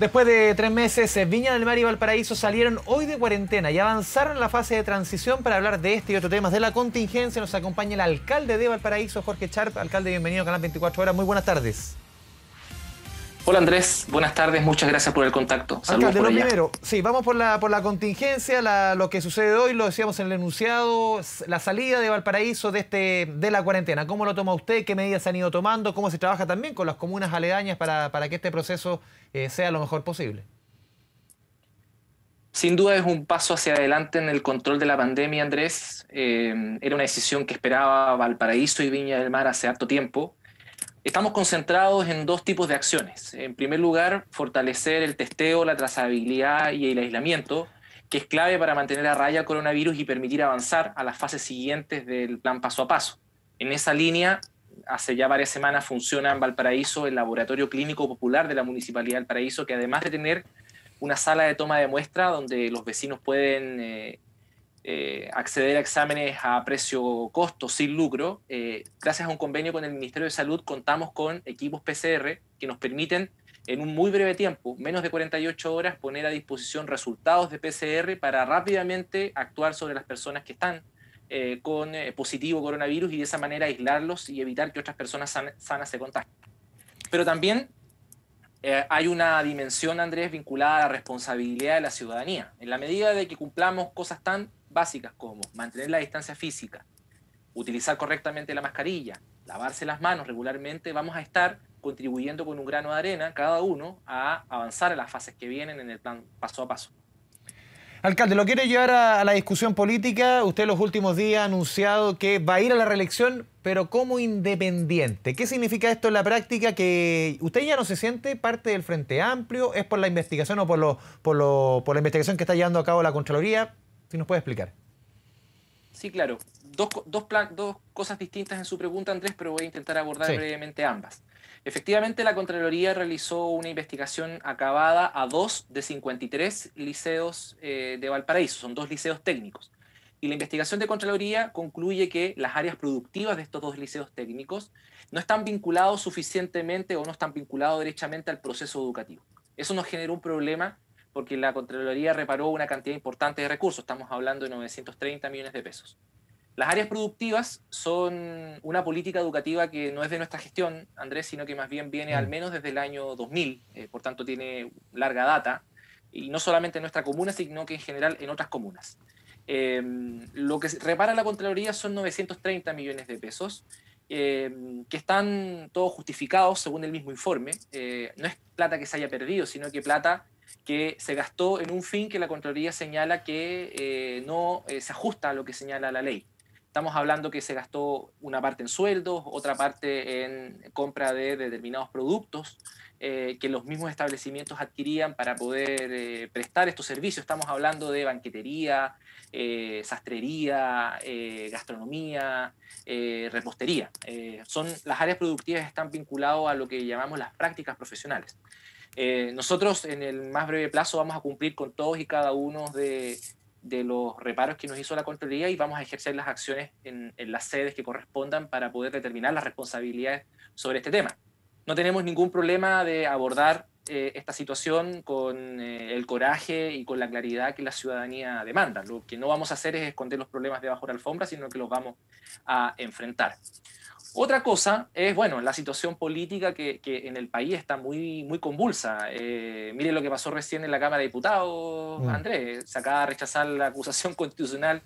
Después de tres meses, eh, Viña del Mar y Valparaíso salieron hoy de cuarentena y avanzaron la fase de transición para hablar de este y otros temas de la contingencia. Nos acompaña el alcalde de Valparaíso, Jorge Charp. Alcalde, bienvenido a Canal 24 Horas. Muy buenas tardes. Hola Andrés, buenas tardes, muchas gracias por el contacto. Saludos primero, sí, vamos por la, por la contingencia, lo que sucede hoy, lo decíamos en el enunciado, la salida de Valparaíso de, este, de la cuarentena. ¿Cómo lo toma usted? ¿Qué medidas se han ido tomando? ¿Cómo se trabaja también con las comunas aledañas para, para que este proceso eh, sea lo mejor posible? Sin duda es un paso hacia adelante en el control de la pandemia, Andrés. Eh, era una decisión que esperaba Valparaíso y Viña del Mar hace harto tiempo Estamos concentrados en dos tipos de acciones. En primer lugar, fortalecer el testeo, la trazabilidad y el aislamiento, que es clave para mantener a raya coronavirus y permitir avanzar a las fases siguientes del plan paso a paso. En esa línea, hace ya varias semanas funciona en Valparaíso el Laboratorio Clínico Popular de la Municipalidad de Valparaíso, que además de tener una sala de toma de muestra donde los vecinos pueden eh, eh, acceder a exámenes a precio costo, sin lucro. Eh, gracias a un convenio con el Ministerio de Salud contamos con equipos PCR que nos permiten en un muy breve tiempo, menos de 48 horas, poner a disposición resultados de PCR para rápidamente actuar sobre las personas que están eh, con positivo coronavirus y de esa manera aislarlos y evitar que otras personas sanas se contagien. Pero también hay una dimensión, Andrés, vinculada a la responsabilidad de la ciudadanía. En la medida de que cumplamos cosas tan básicas como mantener la distancia física, utilizar correctamente la mascarilla, lavarse las manos regularmente, vamos a estar contribuyendo con un grano de arena cada uno a avanzar en las fases que vienen en el plan paso a paso. Alcalde, lo quiere llevar a, la discusión política. Usted los últimos días ha anunciado que va a ir a la reelección, pero como independiente. ¿Qué significa esto en la práctica? ¿Que usted ya no se siente parte del Frente Amplio? ¿Es por la investigación o por, por la investigación que está llevando a cabo la Contraloría? Si nos puede explicar. Sí, claro. Dos, cosas distintas en su pregunta, Andrés, pero voy a intentar abordar brevemente ambas. Efectivamente, la Contraloría realizó una investigación acabada a dos de 53 liceos eh, de Valparaíso, son dos liceos técnicos. Y la investigación de Contraloría concluye que las áreas productivas de estos dos liceos técnicos no están vinculados suficientemente o no están vinculados derechamente al proceso educativo. Eso nos generó un problema porque la Contraloría reparó una cantidad importante de recursos, estamos hablando de 930 millones de pesos. Las áreas productivas son una política educativa que no es de nuestra gestión, Andrés, sino que más bien viene al mm. menos desde el año 2000, eh, por tanto tiene larga data, y no solamente en nuestra comuna, sino que en general en otras comunas. Em, lo que repara la Contraloría son 930 millones de pesos, em, que están todos justificados según el mismo informe. Eh, no es plata que se haya perdido, sino que plata que se gastó en un fin que la Contraloría señala que eh, no eh, se ajusta a lo que señala la ley. Estamos hablando que se gastó una parte en sueldos, otra parte en compra de determinados productos eh, que los mismos establecimientos adquirían para poder prestar estos servicios. Estamos hablando de banquetería, sastrería, gastronomía, repostería. son, las áreas productivas están vinculadas a lo que llamamos las prácticas profesionales. Eh, nosotros en el más breve plazo vamos a cumplir con todos y cada uno de, los reparos que nos hizo la Contraloría y vamos a ejercer las acciones en, las sedes que correspondan para poder determinar las responsabilidades sobre este tema. No tenemos ningún problema de abordar eh, esta situación con eh, el coraje y con la claridad que la ciudadanía demanda. Lo que no vamos a hacer es esconder los problemas debajo de la alfombra, sino que los vamos a enfrentar. Otra cosa es, bueno, la situación política que, en el país está muy, muy convulsa. Eh, mire lo que pasó recién en la Cámara de Diputados, mm. Andrés. Se acaba de rechazar la acusación constitucional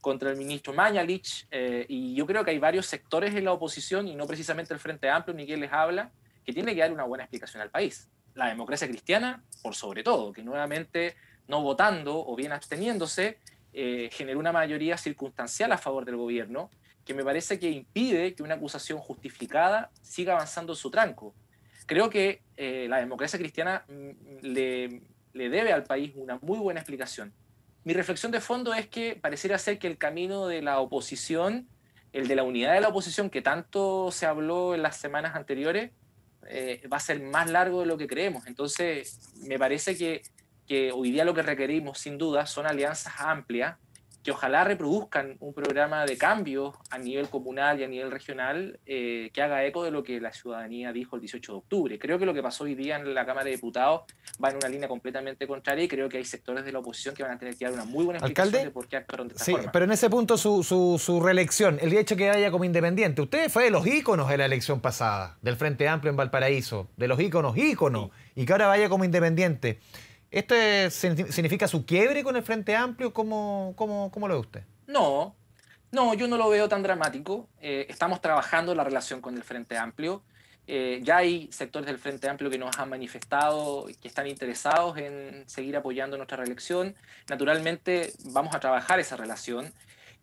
contra el ministro Mañalich. Eh, y yo creo que hay varios sectores en la oposición, y no precisamente el Frente Amplio ni quien les habla, que tiene que dar una buena explicación al país. La democracia cristiana, por sobre todo, que nuevamente no votando o bien absteniéndose, eh, generó una mayoría circunstancial a favor del gobierno que me parece que impide que una acusación justificada siga avanzando su tranco. Creo que eh, la democracia cristiana mm, le, debe al país una muy buena explicación. Mi reflexión de fondo es que pareciera ser que el camino de la oposición, el de la unidad de la oposición que tanto se habló en las semanas anteriores, eh, va a ser más largo de lo que creemos. Entonces, me parece que, que hoy día lo que requerimos, sin duda, son alianzas amplias que ojalá reproduzcan un programa de cambio a nivel comunal y a nivel regional eh, que haga eco de lo que la ciudadanía dijo el 18 de octubre. Creo que lo que pasó hoy día en la Cámara de Diputados va en una línea completamente contraria y creo que hay sectores de la oposición que van a tener que dar una muy buena explicación de por qué de esta sí, Pero en ese punto su, su, reelección, el hecho que haya como independiente, usted fue de los íconos de la elección pasada, del Frente Amplio en Valparaíso, de los íconos, ícono, y que ahora vaya como independiente. ¿Esto significa su quiebre con el Frente Amplio? ¿Cómo, lo ve usted? No, no, yo no lo veo tan dramático. Eh, estamos trabajando la relación con el Frente Amplio. Eh, ya hay sectores del Frente Amplio que nos han manifestado que están interesados en seguir apoyando nuestra reelección. Naturalmente vamos a trabajar esa relación.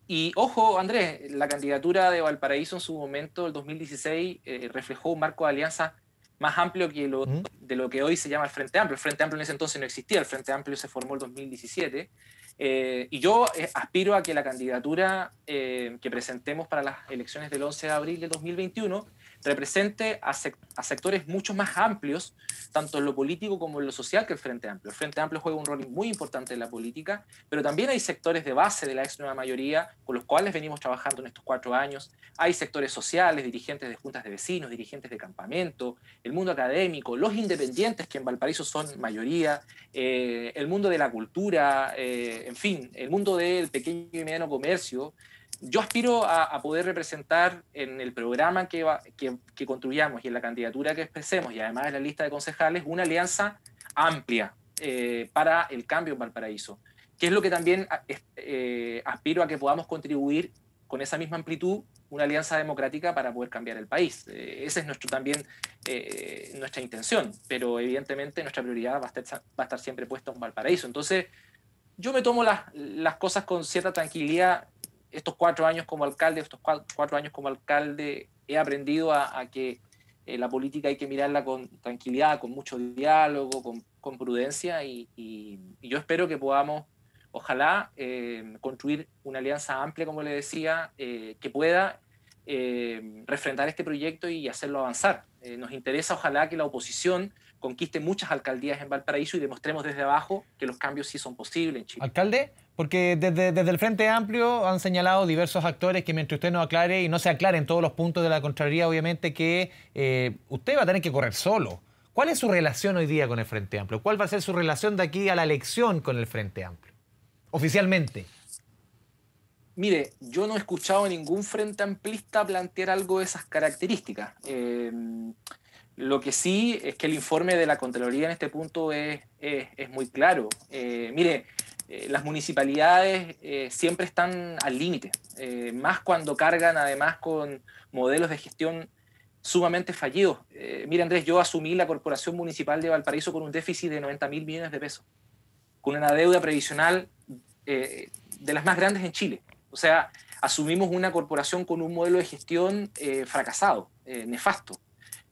Y ojo, Andrés, la candidatura de Valparaíso en su momento, el 2016, eh, reflejó un marco de alianza más amplio que lo, ¿Mm? de lo que hoy se llama el Frente Amplio. El Frente Amplio en ese entonces no existía, el Frente Amplio se formó en 2017. Eh, y yo eh, aspiro a que la candidatura eh, que presentemos para las elecciones del 11 de abril de 2021 represente a, sectores mucho más amplios, tanto en lo político como en lo social que el Frente Amplio. El Frente Amplio juega un rol muy importante en la política, pero también hay sectores de base de la ex nueva mayoría con los cuales venimos trabajando en estos cuatro años. Hay sectores sociales, dirigentes de juntas de vecinos, dirigentes de campamento, el mundo académico, los independientes que en Valparaíso son mayoría, eh, el mundo de la cultura, eh, en fin, el mundo del pequeño y mediano comercio yo aspiro a, poder representar en el programa que, construyamos y en la candidatura que expresemos y además en la lista de concejales una alianza amplia eh, para el cambio en Valparaíso, que es lo que también eh, aspiro a que podamos contribuir con esa misma amplitud una alianza democrática para poder cambiar el país. Eh, esa es nuestro, también nuestra intención, pero evidentemente nuestra prioridad va a, estar, siempre puesta en Valparaíso. Entonces, yo me tomo las cosas con cierta tranquilidad estos cuatro años como alcalde, estos cuatro años como alcalde, he aprendido a, que eh, la política hay que mirarla con tranquilidad, con mucho diálogo, con, prudencia y, yo espero que podamos, ojalá, eh, construir una alianza amplia, como le decía, eh, que pueda refrentar este proyecto y hacerlo avanzar. nos interesa, ojalá, que la oposición conquiste muchas alcaldías en Valparaíso y demostremos desde abajo que los cambios sí son posibles en Chile. Alcalde, porque desde, desde el Frente Amplio han señalado diversos actores que mientras usted no aclare y no se aclaren todos los puntos de la contrariedad, obviamente que eh, usted va a tener que correr solo. ¿Cuál es su relación hoy día con el Frente Amplio? ¿Cuál va a ser su relación de aquí a la elección con el Frente Amplio? Oficialmente. Mire, yo no he escuchado a ningún frente amplista plantear algo de esas características. Eh, lo que sí es que el informe de la Contraloría en este punto es, muy claro. Eh, mire, eh, las municipalidades eh, siempre están al límite, más cuando cargan además con modelos de gestión sumamente fallidos. mire, Andrés, yo asumí la Corporación Municipal de Valparaíso con un déficit de 90 mil millones de pesos, con una deuda previsional de las más grandes en Chile. O sea, asumimos una corporación con un modelo de gestión fracasado, nefasto.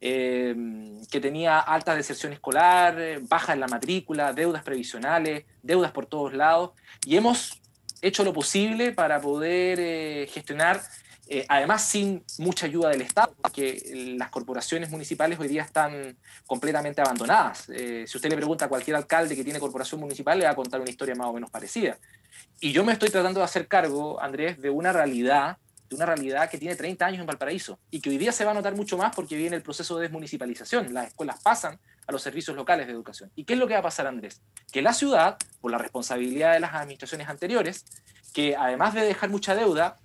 Em, que tenía alta deserción escolar, eh, baja en la matrícula, deudas previsionales, deudas por todos lados, y hemos hecho lo posible para poder eh, gestionar, eh, además sin mucha ayuda del Estado, porque las corporaciones municipales hoy día están completamente abandonadas. si usted le pregunta a cualquier alcalde que tiene corporación municipal, le va a contar una historia más o menos parecida. Y yo me estoy tratando de hacer cargo, Andrés, de una realidad de una realidad que tiene 30 años en Valparaíso y que hoy día se va a notar mucho más porque viene el proceso de desmunicipalización. Las escuelas pasan a los servicios locales de educación. ¿Y qué es lo que va a pasar, Andrés? Que la ciudad, por la responsabilidad de las administraciones anteriores, que además de dejar mucha deuda,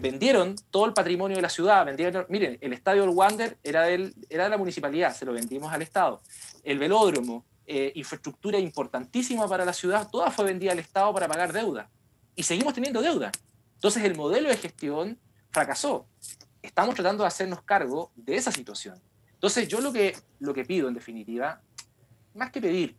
vendieron todo el patrimonio de la ciudad, vendieron, miren, el estadio El Wander era, del, era de la municipalidad, se lo vendimos al Estado. El velódromo, eh, infraestructura importantísima para la ciudad, toda fue vendida al Estado para pagar deuda. Y seguimos teniendo deuda. Entonces el modelo de gestión fracasó. Estamos tratando de hacernos cargo de esa situación. Entonces yo lo que, lo que pido en definitiva, más que pedir,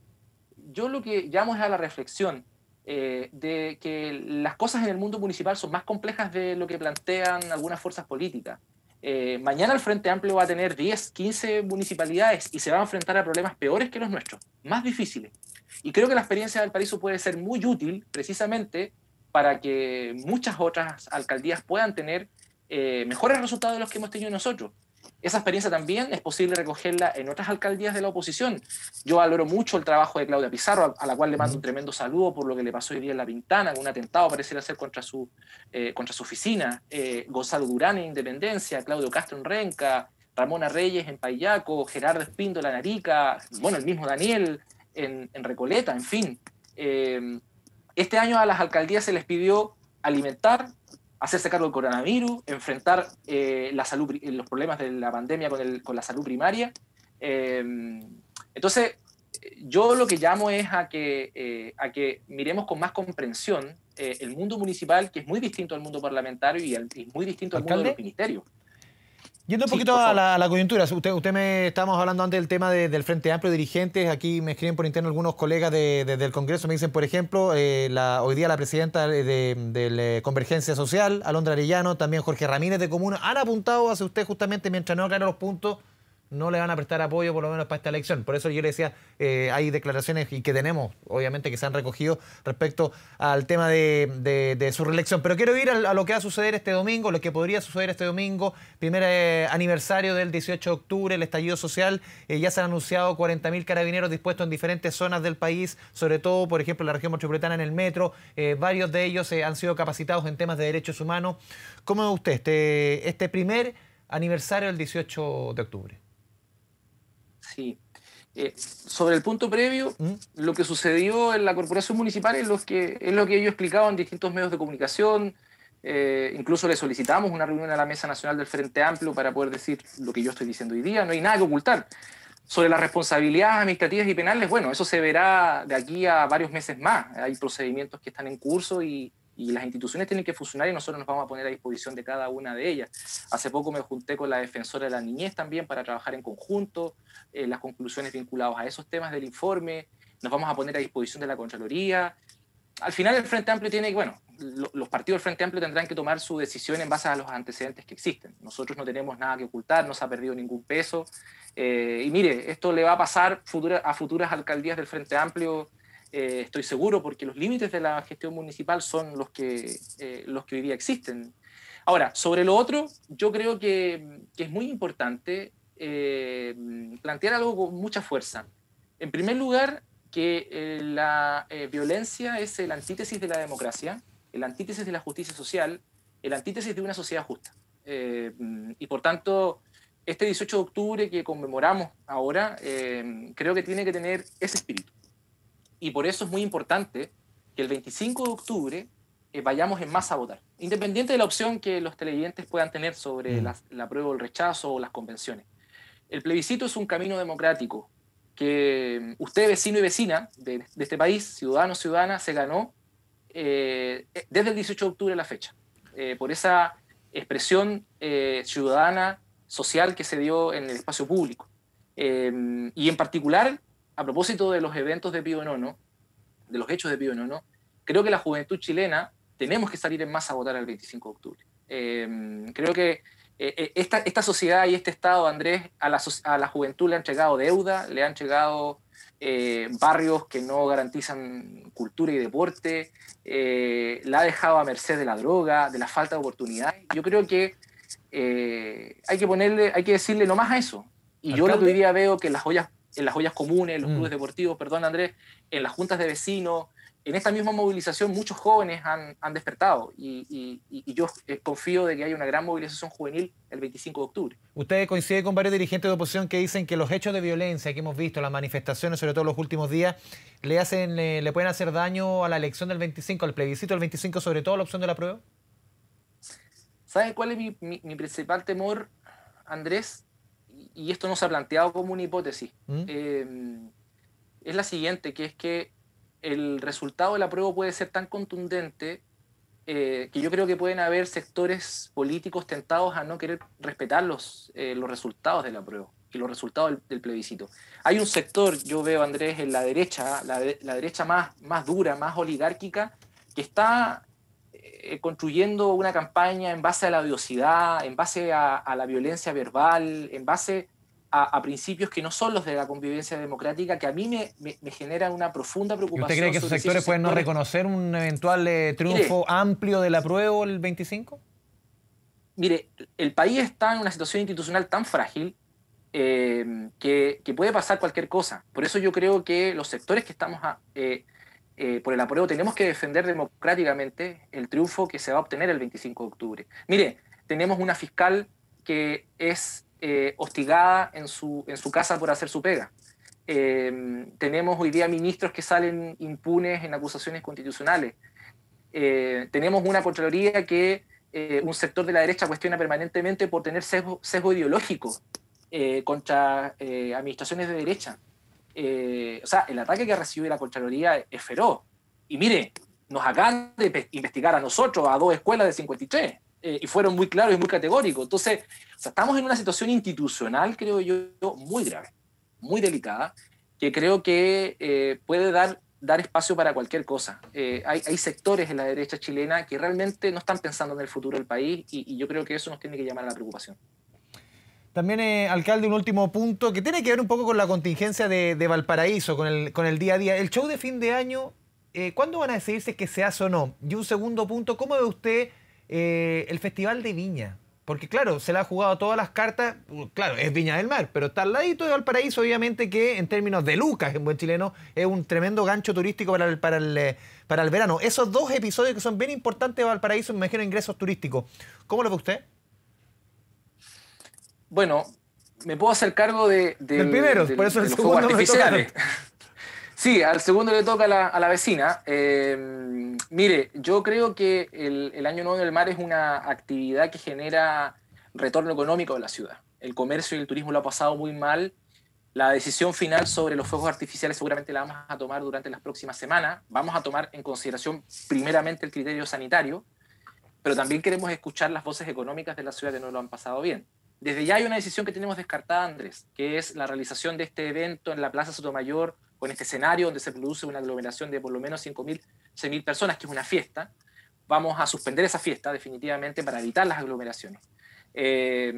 yo lo que llamo es a la reflexión eh, de que las cosas en el mundo municipal son más complejas de lo que plantean algunas fuerzas políticas. Eh, mañana el Frente Amplio va a tener 10, 15 municipalidades y se va a enfrentar a problemas peores que los nuestros, más difíciles. Y creo que la experiencia del Paraíso puede ser muy útil precisamente para que muchas otras alcaldías puedan tener eh, mejores resultados de los que hemos tenido nosotros. Esa experiencia también es posible recogerla en otras alcaldías de la oposición. Yo valoro mucho el trabajo de Claudia Pizarro, a, la cual le mando un tremendo saludo por lo que le pasó hoy día en La ventana un atentado pareciera ser contra su, eh, contra su oficina. Eh, Gonzalo Durán en Independencia, Claudio Castro en Renca, Ramona Reyes en Payaco, Gerardo Espíndola en Narica, bueno, el mismo Daniel en, Recoleta, en fin. Eh, este año a las alcaldías se les pidió alimentar, hacerse cargo del coronavirus, enfrentar eh, salud, los problemas de la pandemia con, la salud primaria. Eh, entonces, yo lo que llamo es a que, eh, a que miremos con más comprensión el mundo municipal, que es muy distinto al mundo parlamentario y, al, muy distinto al mundo de los ministerios. Yendo un poquito a, la, coyuntura, usted, usted me estábamos hablando antes del tema del Frente Amplio, dirigentes, aquí me escriben por interno algunos colegas de, del Congreso, me dicen, por ejemplo, eh, hoy día la presidenta de, eh, Convergencia Social, Alondra Arellano, también Jorge Ramírez de Comuna, han apuntado hacia usted justamente, mientras no aclara los puntos, no le van a prestar apoyo por lo menos para esta elección. Por eso yo le decía, eh, hay declaraciones y que tenemos, obviamente, que se han recogido respecto al tema de, su reelección. Pero quiero ir a, lo que va a suceder este domingo, lo que podría suceder este domingo, primer eh, aniversario del 18 de octubre, el estallido social. Eh, ya se han anunciado 40.000 carabineros dispuestos en diferentes zonas del país, sobre todo, por ejemplo, en la región metropolitana, en el metro. varios de ellos han sido capacitados en temas de derechos humanos. ¿Cómo ve usted este, este primer aniversario del 18 de octubre? Eh, sobre el punto previo, ¿Mm? lo que sucedió en la corporación municipal es lo que, es lo que yo he en distintos medios de comunicación. Eh, incluso le solicitamos una reunión a la Mesa Nacional del Frente Amplio para poder decir lo que yo estoy diciendo hoy día. No hay nada que ocultar. Sobre las responsabilidades administrativas y penales, bueno, eso se verá de aquí a varios meses más. Hay procedimientos que están en curso y, y las instituciones tienen que funcionar y nosotros nos vamos a poner a disposición de cada una de ellas. Hace poco me junté con la defensora de la niñez también para trabajar en conjunto eh, las conclusiones vinculadas a esos temas del informe, nos vamos a poner a disposición de la Contraloría. Al final el Frente Amplio tiene, que, bueno, los partidos del Frente Amplio tendrán que tomar su decisión en base a los antecedentes que existen. Nosotros no tenemos nada que ocultar, no se ha perdido ningún peso. Eh, y mire, esto le va a pasar a futuras alcaldías del Frente Amplio eh, estoy seguro, porque los límites de la gestión municipal son los que, eh, los que hoy día existen. Ahora, sobre lo otro, yo creo que, es muy importante eh, plantear algo con mucha fuerza. En primer lugar, que la violencia es el antítesis de la democracia, el antítesis de la justicia social, el antítesis de una sociedad justa. y por tanto, este 18 de octubre que conmemoramos ahora, creo que tiene que tener ese espíritu y por eso es muy importante que el 25 de octubre eh, vayamos en masa a votar, independiente de la opción que los televidentes puedan tener sobre mm. la, prueba o el rechazo o las convenciones. El plebiscito es un camino democrático que mm, usted, vecino y vecina de, este país, ciudadano, ciudadana, se ganó eh, eh, desde el 18 de octubre a la fecha, por esa expresión ciudadana, social que se dio en el espacio público. y en particular a propósito de los eventos de Pío Nono, de los hechos de Pío Nono, creo que la juventud chilena tenemos que salir en masa a votar el 25 de octubre. Em, creo que eh, eh, esta, sociedad y este Estado, Andrés, a la, juventud le han llegado deuda, le han llegado eh, barrios que no garantizan cultura y deporte, la ha dejado a merced de la droga, de la falta de oportunidades. Yo creo que hay que ponerle, hay que decirle nomás a eso. Y yo lo hoy día veo que las joyas en las ollas comunes, en los mm. clubes deportivos, perdón Andrés, en las juntas de vecinos, en esta misma movilización muchos jóvenes han, despertado y, yo eh, confío de que hay una gran movilización juvenil el 25 de octubre. Usted coincide con varios dirigentes de oposición que dicen que los hechos de violencia que hemos visto, las manifestaciones, sobre todo los últimos días, le, hacen, le, pueden hacer daño a la elección del 25, al plebiscito del 25, sobre todo a la opción de la prueba. ¿Sabes cuál es mi principal temor, Andrés? y esto no se ha planteado como una hipótesis, ¿Mm? em, es la siguiente, que es que el resultado de la prueba puede ser tan contundente eh, que yo creo que pueden haber sectores políticos tentados a no querer respetar los, eh, resultados de la prueba y los resultados del, plebiscito. Hay un sector, yo veo, Andrés, en la derecha, la, la derecha más, más dura, más oligárquica, que está eh, construyendo una campaña en base a la odiosidad, en base a, la violencia verbal, en base a, principios que no son los de la convivencia democrática, que a mí me, me, generan una profunda preocupación. ¿Usted cree que esos sectores, pueden no reconocer un eventual eh, triunfo amplio del apruebo el 25? Mire, el país está en una situación institucional tan frágil eh, que, puede pasar cualquier cosa. Por eso yo creo que los sectores que estamos eh, por el apruebo, tenemos que defender democráticamente el triunfo que se va a obtener el 25 de octubre. Mire, tenemos una fiscal que es eh, hostigada en su, en su casa por hacer su pega. Em, tenemos hoy día ministros que salen impunes en acusaciones constitucionales. Eh, tenemos una Contraloría que un sector de la derecha cuestiona permanentemente por tener sesgo ideológico contra administraciones de derecha. Eh, o sea, el ataque que recibe la Contraloría es feroz. Y mire, nos acaban de investigar a nosotros, a dos escuelas de 53, eh, y fueron muy claros y muy categóricos. Entonces, estamos en una situación institucional, creo yo, muy grave, muy delicada, que creo que eh, puede dar, dar espacio para cualquier cosa. hay, sectores en la derecha chilena que realmente no están pensando en el futuro del país y, y yo creo que eso nos tiene que llamar a la preocupación. También, eh, alcalde, un último punto que tiene que ver un poco con la contingencia de, Valparaíso, con el, con el día a día. El show de fin de año, eh, ¿cuándo van a decidirse que se hace o no? Y un segundo punto, ¿cómo ve usted eh, el Festival de Viña? Porque claro, se le ha jugado todas las cartas, claro, es Viña del Mar, pero está al ladito de Valparaíso, obviamente que en términos de Lucas, en buen chileno, es un tremendo gancho turístico para el, para el, para el verano. Esos dos episodios que son bien importantes de Valparaíso, me imagino ingresos turísticos. ¿Cómo lo ve usted? bueno, me puedo hacer cargo de, del primero, por eso el los segundo artificiales. sí, al segundo le toca a la, vecina. Em, mire, yo creo que el, Año Nuevo en el Mar es una actividad que genera retorno económico de la ciudad. El comercio y el turismo lo ha pasado muy mal. La decisión final sobre los fuegos artificiales seguramente la vamos a tomar durante las próximas semanas. Vamos a tomar en consideración primeramente el criterio sanitario, pero también queremos escuchar las voces económicas de la ciudad que no lo han pasado bien. Desde ya hay una decisión que tenemos descartada, Andrés, que es la realización de este evento en la Plaza Sotomayor, con este escenario donde se produce una aglomeración de por lo menos 5.000, 6.000 personas, que es una fiesta. Vamos a suspender esa fiesta definitivamente para evitar las aglomeraciones. Eh,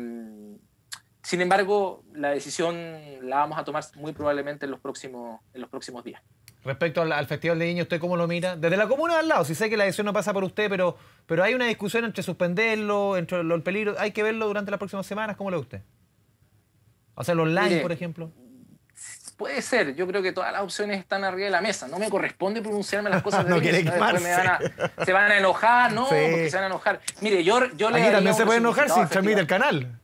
sin embargo, la decisión la vamos a tomar muy probablemente en en los próximos días. Respecto al, Festival de Niños, ¿usted cómo lo mira? Desde la comuna al lado, si sé que la decisión no pasa por usted, pero, pero hay una discusión entre suspenderlo, entre los peligros. hay que verlo durante las próximas semanas, ¿cómo lo ve usted? Hacerlo online, por ejemplo. Puede ser, yo creo que todas las opciones están arriba de la mesa. No me corresponde pronunciarme las cosas de no quiere me van a, Se van a enojar, no, porque se van a enojar. Mire, yo, yo le Aquí también se puede enojar si este transmite el canal.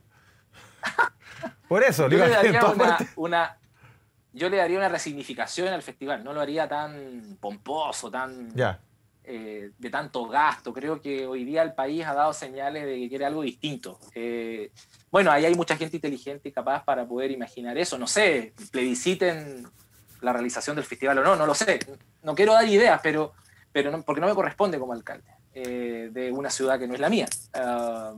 por eso, yo le daría una yo le daría una resignificación al festival, no lo haría tan pomposo, tan eh, de tanto gasto. Creo que hoy día el país ha dado señales de que quiere algo distinto. Eh, bueno, ahí hay mucha gente inteligente y capaz para poder imaginar eso. No sé, plebisciten la realización del festival o no, no lo sé. No quiero dar ideas, pero, pero no, porque no me corresponde como alcalde eh, de una ciudad que no es la mía. Ah,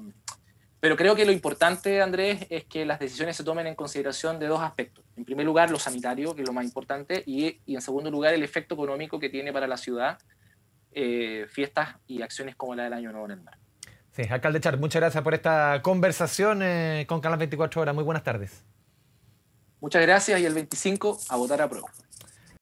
pero creo que lo importante, Andrés, es que las decisiones se tomen en consideración de dos aspectos. En primer lugar, lo sanitario, que es lo más importante, y, en segundo lugar, el efecto económico que tiene para la ciudad eh, fiestas y acciones como la del Año Nuevo en el Mar. Sí, alcalde Char, muchas gracias por esta conversación eh, con Canal 24 Horas. Muy buenas tardes. Muchas gracias y el 25 a votar a prueba.